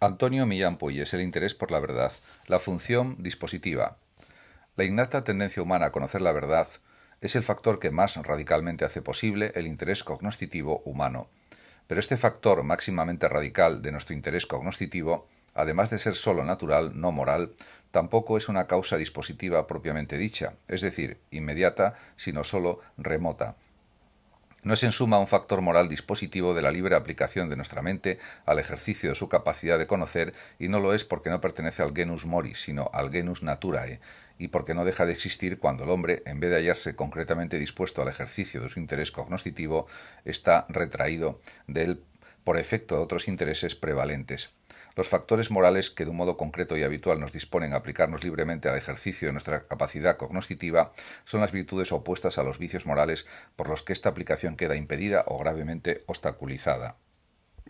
Antonio Millán es el interés por la verdad, la función dispositiva. La innata tendencia humana a conocer la verdad es el factor que más radicalmente hace posible el interés cognoscitivo humano. Pero este factor máximamente radical de nuestro interés cognoscitivo, además de ser solo natural, no moral, tampoco es una causa dispositiva propiamente dicha, es decir, inmediata, sino solo remota, no es en suma un factor moral dispositivo de la libre aplicación de nuestra mente al ejercicio de su capacidad de conocer y no lo es porque no pertenece al genus mori, sino al genus naturae, y porque no deja de existir cuando el hombre, en vez de hallarse concretamente dispuesto al ejercicio de su interés cognoscitivo, está retraído del por efecto de otros intereses prevalentes. Los factores morales que de un modo concreto y habitual nos disponen a aplicarnos libremente al ejercicio de nuestra capacidad cognoscitiva son las virtudes opuestas a los vicios morales por los que esta aplicación queda impedida o gravemente obstaculizada.